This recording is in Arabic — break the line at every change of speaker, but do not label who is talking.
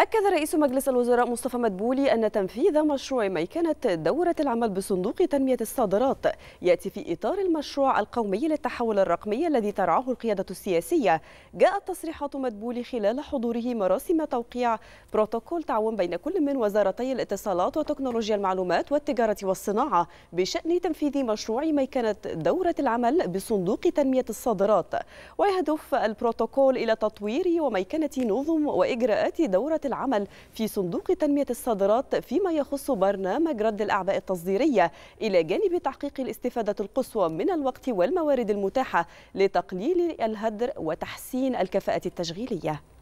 أكد رئيس مجلس الوزراء مصطفى مدبولي أن تنفيذ مشروع ميكنة دورة العمل بصندوق تنمية الصادرات يأتي في إطار المشروع القومي للتحول الرقمي الذي ترعاه القيادة السياسية جاءت تصريحات مدبولي خلال حضوره مراسم توقيع بروتوكول تعاون بين كل من وزارتي الاتصالات وتكنولوجيا المعلومات والتجارة والصناعة بشأن تنفيذ مشروع ميكنة دورة العمل بصندوق تنمية الصادرات ويهدف البروتوكول إلى تطوير وميكنة نظم وإجراءات دورة العمل في صندوق تنمية الصادرات فيما يخص برنامج رد الأعباء التصديرية إلى جانب تحقيق الاستفادة القصوى من الوقت والموارد المتاحة لتقليل الهدر وتحسين الكفاءة التشغيلية